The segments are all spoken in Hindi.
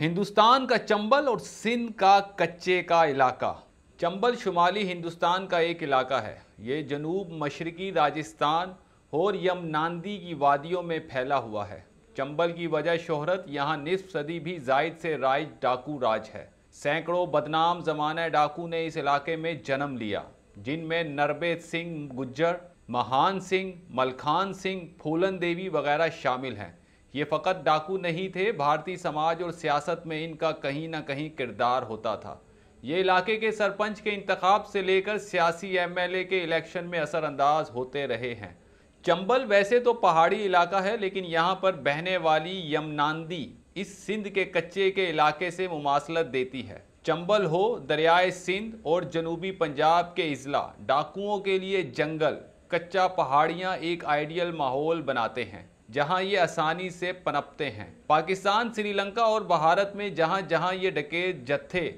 हिंदुस्तान का चंबल और सिंध का कच्चे का इलाका चंबल शुमाली हिंदुस्तान का एक इलाका है ये जनूब मशरकी राजस्थान और नांदी की वादियों में फैला हुआ है चंबल की वजह शोहरत यहाँ निसफ सदी भी जायद से राज डाकू राज है सैकड़ों बदनाम जमाना डाकू ने इस इलाके में जन्म लिया जिनमें नरबे सिंह गुज्जर महान सिंह मलखान सिंह फूलन देवी वगैरह शामिल हैं ये फ़कत डाकू नहीं थे भारतीय समाज और सियासत में इनका कहीं ना कहीं किरदार होता था ये इलाके के सरपंच के इंतखब से लेकर सियासी एमएलए के इलेक्शन में असरअंदाज होते रहे हैं चंबल वैसे तो पहाड़ी इलाका है लेकिन यहाँ पर बहने वाली यमनांदी इस सिंध के कच्चे के इलाके से मुमासलत देती है चंबल हो दरियाए सिंध और जनूबी पंजाब के अजला डाकुओं के लिए जंगल कच्चा पहाड़ियाँ एक आइडियल माहौल बनाते हैं जहाँ ये आसानी से पनपते हैं पाकिस्तान श्रीलंका और भारत में जहाँ जहाँ ये डके जत्थे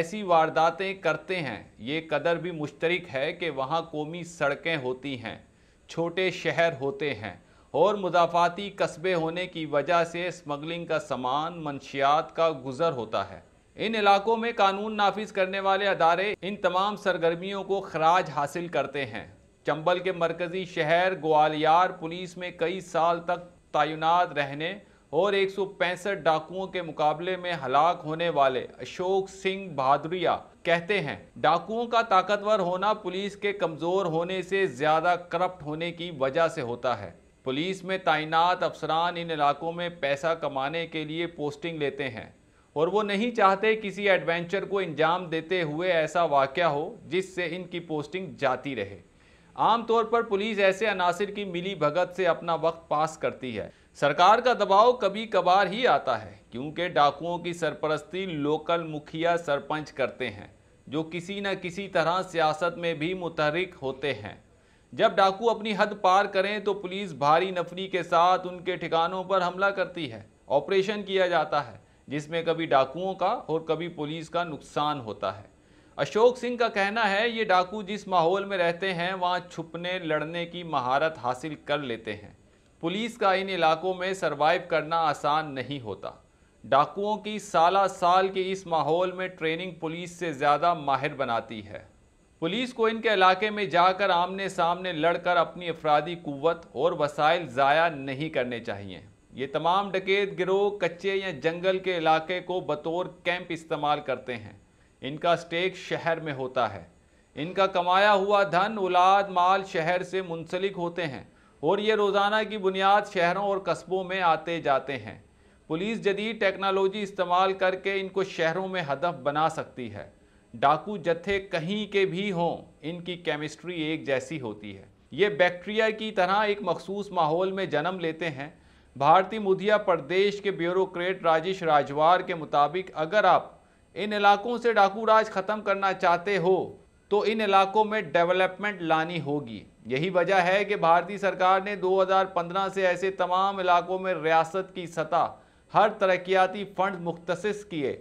ऐसी वारदातें करते हैं ये कदर भी मुश्तरक है कि वहाँ कौमी सड़कें होती हैं छोटे शहर होते हैं और मुदाफ़ाती कस्बे होने की वजह से स्मगलिंग का सामान मनशियात का गुजर होता है इन इलाकों में कानून नाफिज करने वाले अदारे इन तमाम सरगर्मियों को खराज हासिल करते हैं चंबल के मरकज़ी शहर ग्वालियार पुलिस में कई साल तक तैनात रहने और एक डाकुओं के मुकाबले में हलाक होने वाले अशोक सिंह भादुरिया कहते हैं डाकुओं का ताकतवर होना पुलिस के कमज़ोर होने से ज़्यादा करप्ट होने की वजह से होता है पुलिस में तैनात अफसरान इन इलाकों में पैसा कमाने के लिए पोस्टिंग लेते हैं और वो नहीं चाहते किसी एडवेंचर को अंजाम देते हुए ऐसा वाक़ हो जिससे इनकी पोस्टिंग जाती रहे आम तौर पर पुलिस ऐसे अनासर की मिली भगत से अपना वक्त पास करती है सरकार का दबाव कभी कभार ही आता है क्योंकि डाकुओं की सरपरस्ती लोकल मुखिया सरपंच करते हैं जो किसी न किसी तरह सियासत में भी मुतहरक होते हैं जब डाकू अपनी हद पार करें तो पुलिस भारी नफरी के साथ उनके ठिकानों पर हमला करती है ऑपरेशन किया जाता है जिसमें कभी डाकुओं का और कभी पुलिस का नुकसान होता है अशोक सिंह का कहना है ये डाकू जिस माहौल में रहते हैं वहाँ छुपने लड़ने की महारत हासिल कर लेते हैं पुलिस का इन इलाकों में सरवाइव करना आसान नहीं होता डाकुओं की साला साल के इस माहौल में ट्रेनिंग पुलिस से ज़्यादा माहिर बनाती है पुलिस को इनके इलाके में जाकर आमने सामने लड़कर अपनी अफराधी कुत और वसाइल ज़ाया नहीं करने चाहिए ये तमाम डकेत गिरोह कच्चे या जंगल के इलाके को बतौर कैंप इस्तेमाल करते हैं इनका स्टेक शहर में होता है इनका कमाया हुआ धन औलाद माल शहर से मुंसलिक होते हैं और ये रोज़ाना की बुनियाद शहरों और कस्बों में आते जाते हैं पुलिस जदीद टेक्नोलॉजी इस्तेमाल करके इनको शहरों में हदफ बना सकती है डाकू जत्थे कहीं के भी हों इनकी केमिस्ट्री एक जैसी होती है ये बैक्टीरिया की तरह एक मखसूस माहौल में जन्म लेते हैं भारतीय मुदिया प्रदेश के ब्यूरोक्रेट राजेश राजवार के मुताबिक अगर आप इन इलाकों से डाकू राज ख़त्म करना चाहते हो तो इन इलाकों में डेवलपमेंट लानी होगी यही वजह है कि भारतीय सरकार ने 2015 से ऐसे तमाम इलाकों में रियासत की सतह हर तरक्याती फंड मुख्त किए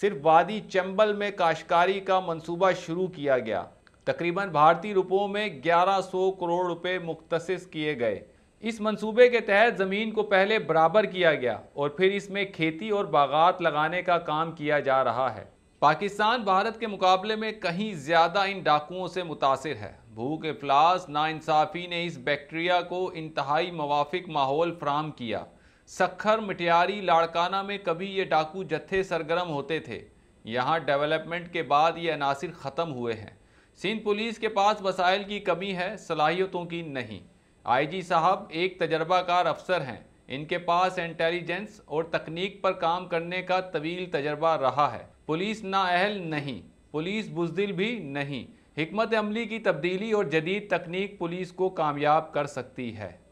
सिर्फ वादी चंबल में काशकारी का मंसूबा शुरू किया गया तकरीबन भारतीय रुपयों में 1100 करोड़ रुपए मुख्तस किए गए इस मंसूबे के तहत ज़मीन को पहले बराबर किया गया और फिर इसमें खेती और बागात लगाने का काम किया जा रहा है पाकिस्तान भारत के मुकाबले में कहीं ज़्यादा इन डाकुओं से मुतासर है भूख अफलास नाानसाफ़ी ने इस बैक्टीरिया को इंतहाई मवाफिक माहौल फ्राहम किया सखर मटियारी लाड़काना में कभी ये डाकू जत्थे सरगर्म होते थे यहाँ डेवलपमेंट के बाद ये अनासर ख़त्म हुए हैं सिंध पुलिस के पास वसाइल की कमी है सलाहियतों की नहीं आईजी साहब एक तजर्बाकार अफसर हैं इनके पास इंटेलिजेंस और तकनीक पर काम करने का तवील तजर्बा रहा है पुलिस नाअहल नहीं पुलिस बुजदिल भी नहीं हमत अमली की तब्दीली और जदीद तकनीक पुलिस को कामयाब कर सकती है